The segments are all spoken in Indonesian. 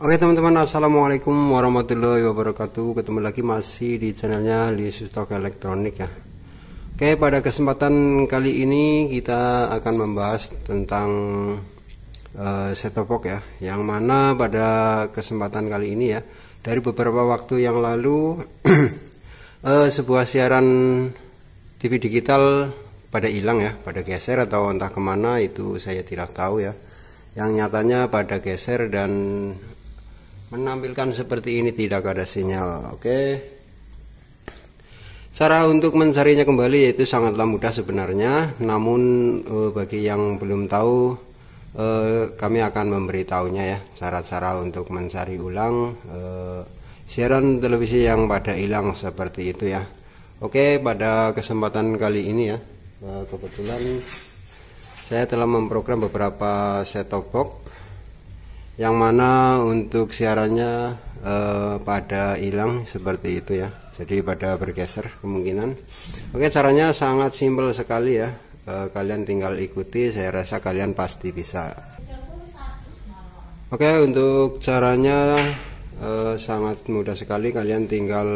Oke teman-teman Assalamualaikum warahmatullahi wabarakatuh Ketemu lagi masih di channelnya Lisus Talk Elektronik ya Oke pada kesempatan kali ini Kita akan membahas tentang uh, eh, Setopok ya Yang mana pada kesempatan kali ini ya Dari beberapa waktu yang lalu uh, Sebuah siaran TV digital pada hilang ya Pada geser atau entah kemana itu saya tidak tahu ya yang nyatanya pada geser dan menampilkan seperti ini tidak ada sinyal oke okay. cara untuk mencarinya kembali yaitu sangatlah mudah sebenarnya namun eh, bagi yang belum tahu eh, kami akan memberitahunya ya cara-cara untuk mencari ulang eh, siaran televisi yang pada hilang seperti itu ya oke okay, pada kesempatan kali ini ya kebetulan saya telah memprogram beberapa set top box yang mana untuk siarannya eh, pada hilang seperti itu ya jadi pada bergeser kemungkinan oke caranya sangat simpel sekali ya eh, kalian tinggal ikuti saya rasa kalian pasti bisa oke untuk caranya eh, sangat mudah sekali kalian tinggal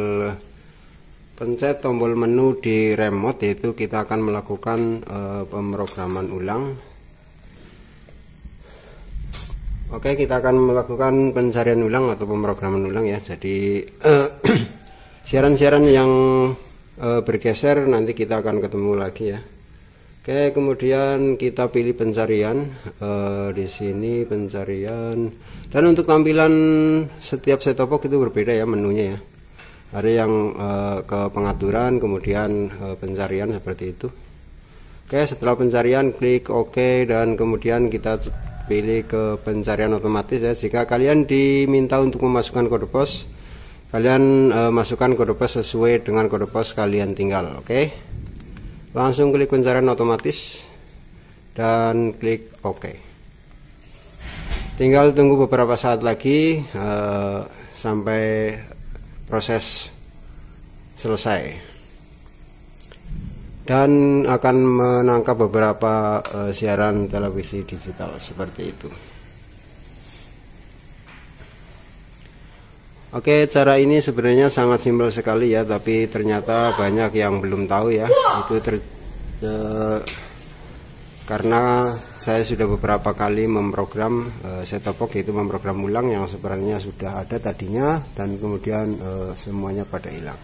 pencet tombol menu di remote yaitu kita akan melakukan eh, pemrograman ulang Oke, kita akan melakukan pencarian ulang atau pemrograman ulang ya. Jadi siaran-siaran yang uh, bergeser nanti kita akan ketemu lagi ya. Oke, kemudian kita pilih pencarian uh, di sini pencarian dan untuk tampilan setiap set itu berbeda ya menunya ya. Ada yang uh, ke pengaturan, kemudian uh, pencarian seperti itu. Oke, setelah pencarian klik OK dan kemudian kita pilih ke pencarian otomatis ya jika kalian diminta untuk memasukkan kode pos kalian e, masukkan kode pos sesuai dengan kode pos kalian tinggal oke okay? langsung klik pencarian otomatis dan klik oke tinggal tunggu beberapa saat lagi e, sampai proses selesai dan akan menangkap beberapa uh, siaran televisi digital seperti itu. Oke, cara ini sebenarnya sangat simpel sekali ya, tapi ternyata banyak yang belum tahu ya. Itu ter, uh, karena saya sudah beberapa kali memprogram uh, set box itu memprogram ulang yang sebenarnya sudah ada tadinya dan kemudian uh, semuanya pada hilang.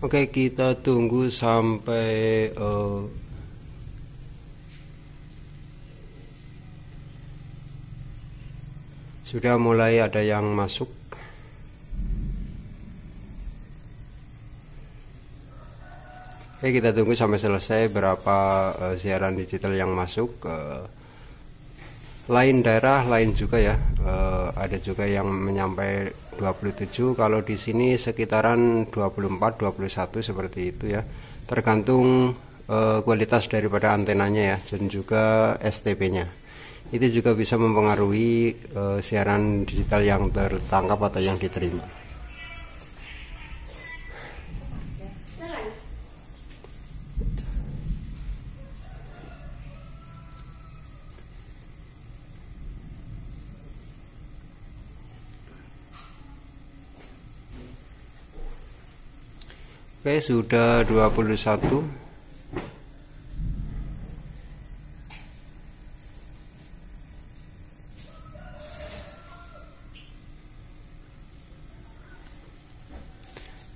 Oke, okay, kita tunggu sampai uh, sudah mulai ada yang masuk. Oke, okay, kita tunggu sampai selesai berapa uh, siaran digital yang masuk. Uh, lain daerah lain juga ya e, ada juga yang menyampai 27 kalau di sini sekitaran 24 21 seperti itu ya tergantung e, kualitas daripada antenanya ya dan juga STP-nya itu juga bisa mempengaruhi e, siaran digital yang tertangkap atau yang diterima Oke, sudah 21.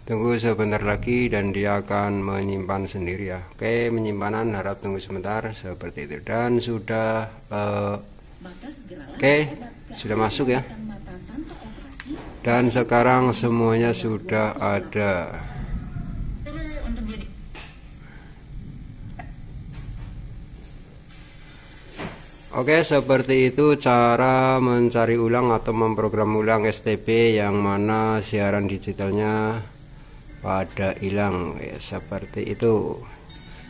Tunggu sebentar lagi dan dia akan menyimpan sendiri ya. Oke, penyimpanan harap tunggu sebentar seperti itu dan sudah uh, Oke, sudah masuk ya. Dan sekarang semuanya sudah ada. Oke, seperti itu cara mencari ulang atau memprogram ulang STP yang mana siaran digitalnya pada hilang. Ya, seperti itu.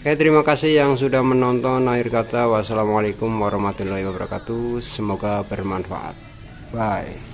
Oke, terima kasih yang sudah menonton. Akhir kata, wassalamualaikum warahmatullahi wabarakatuh. Semoga bermanfaat. Bye.